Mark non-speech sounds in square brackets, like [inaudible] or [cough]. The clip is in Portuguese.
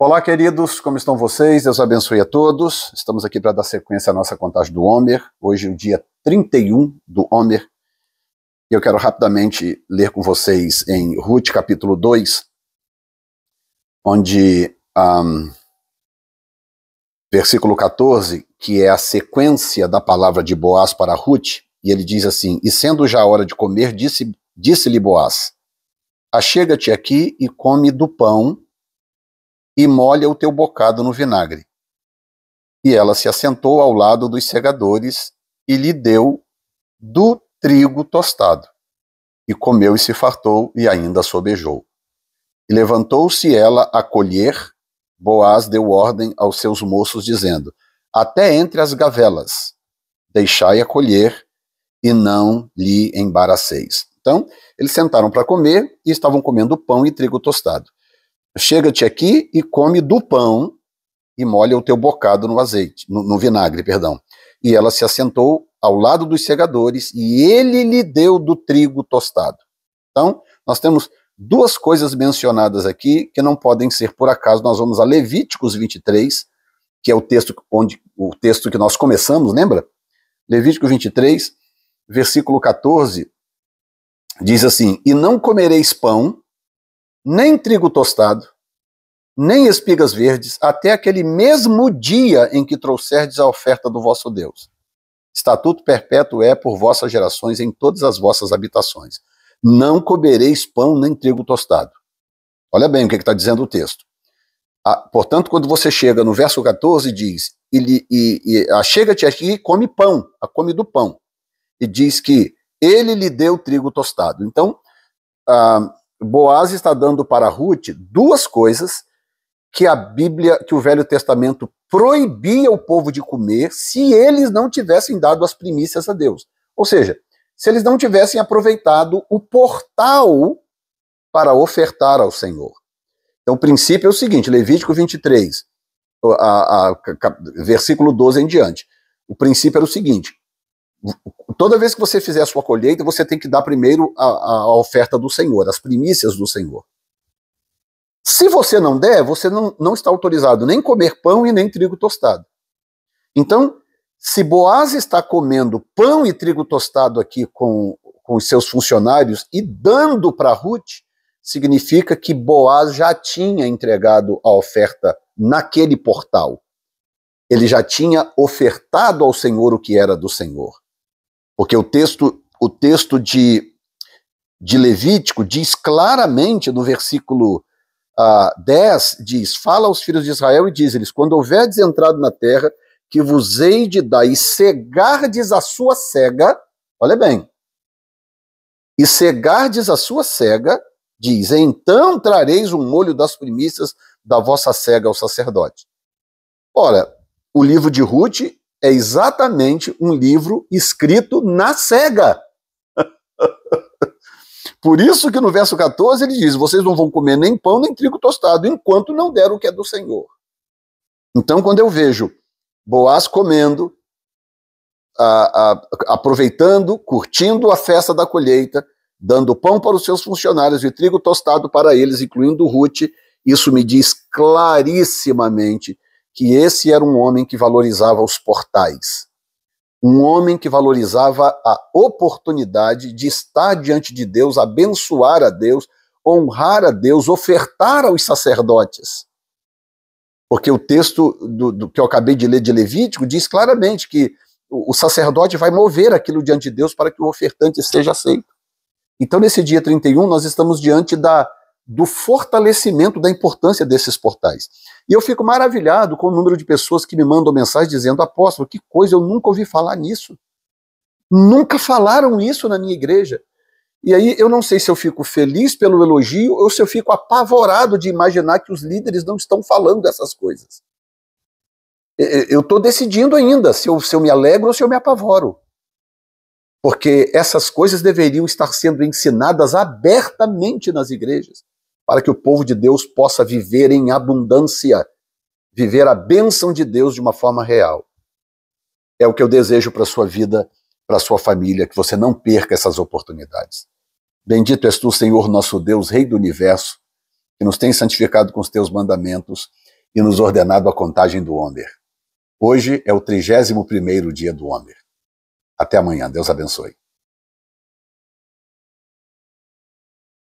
Olá, queridos, como estão vocês? Deus abençoe a todos. Estamos aqui para dar sequência à nossa contagem do Homer. Hoje é o dia 31 do Homer. E eu quero rapidamente ler com vocês em Ruth, capítulo 2, onde, um, versículo 14, que é a sequência da palavra de Boaz para Ruth, e ele diz assim: E sendo já a hora de comer, disse-lhe disse Boaz: Achega-te aqui e come do pão e molha o teu bocado no vinagre. E ela se assentou ao lado dos segadores e lhe deu do trigo tostado. E comeu e se fartou, e ainda sobejou. E levantou-se ela a colher, Boaz deu ordem aos seus moços, dizendo: Até entre as gavelas, deixai a colher, e não lhe embaraceis. Então, eles sentaram para comer e estavam comendo pão e trigo tostado chega-te aqui e come do pão e molha o teu bocado no azeite, no, no vinagre, perdão. E ela se assentou ao lado dos segadores e ele lhe deu do trigo tostado. Então, nós temos duas coisas mencionadas aqui que não podem ser por acaso. Nós vamos a Levíticos 23, que é o texto onde o texto que nós começamos, lembra? Levítico 23, versículo 14, diz assim: "E não comereis pão nem trigo tostado, nem espigas verdes, até aquele mesmo dia em que trouxerdes a oferta do vosso Deus. Estatuto perpétuo é por vossas gerações em todas as vossas habitações. Não cobereis pão nem trigo tostado. Olha bem o que está dizendo o texto. Ah, portanto, quando você chega no verso 14, diz: e, e, e ah, chega-te aqui e come pão, a come do pão. E diz que ele lhe deu trigo tostado. Então, ah, Boaz está dando para Ruth duas coisas que a Bíblia, que o Velho Testamento proibia o povo de comer se eles não tivessem dado as primícias a Deus. Ou seja, se eles não tivessem aproveitado o portal para ofertar ao Senhor. Então, o princípio é o seguinte: Levítico 23, a, a, a, versículo 12 em diante. O princípio era o seguinte: toda vez que você fizer a sua colheita, você tem que dar primeiro a, a oferta do Senhor, as primícias do Senhor. Se você não der, você não, não está autorizado nem comer pão e nem trigo tostado. Então, se Boaz está comendo pão e trigo tostado aqui com, com os seus funcionários e dando para Ruth, significa que Boaz já tinha entregado a oferta naquele portal. Ele já tinha ofertado ao Senhor o que era do Senhor. Porque o texto, o texto de, de Levítico diz claramente no versículo uh, ah, 10, diz, fala aos filhos de Israel e diz-lhes, quando houverdes entrado na terra, que vos hei de dar, e cegardes a sua cega, olha bem, e cegardes a sua cega, diz, então trareis um molho das primícias da vossa cega ao sacerdote. Ora, o livro de Ruth é exatamente um livro escrito na cega. [laughs] Por isso que no verso 14 ele diz: Vocês não vão comer nem pão nem trigo tostado, enquanto não der o que é do Senhor. Então, quando eu vejo Boaz comendo, a, a, aproveitando, curtindo a festa da colheita, dando pão para os seus funcionários e trigo tostado para eles, incluindo Ruth, isso me diz clarissimamente que esse era um homem que valorizava os portais, um homem que valorizava a oportunidade de estar diante de Deus, abençoar a Deus, honrar a Deus, ofertar aos sacerdotes. Porque o texto do, do que eu acabei de ler de Levítico diz claramente que o, o sacerdote vai mover aquilo diante de Deus para que o ofertante seja aceito. Então, nesse dia 31, nós estamos diante da do fortalecimento da importância desses portais. E eu fico maravilhado com o número de pessoas que me mandam mensagem dizendo: apóstolo, que coisa, eu nunca ouvi falar nisso. Nunca falaram isso na minha igreja. E aí eu não sei se eu fico feliz pelo elogio ou se eu fico apavorado de imaginar que os líderes não estão falando dessas coisas. Eu estou decidindo ainda se eu, se eu me alegro ou se eu me apavoro. Porque essas coisas deveriam estar sendo ensinadas abertamente nas igrejas para que o povo de Deus possa viver em abundância, viver a bênção de Deus de uma forma real. É o que eu desejo para a sua vida, para a sua família, que você não perca essas oportunidades. Bendito és tu, Senhor, nosso Deus, Rei do universo, que nos tem santificado com os teus mandamentos e nos ordenado a contagem do Homer. Hoje é o 31 dia do Homer. Até amanhã. Deus abençoe.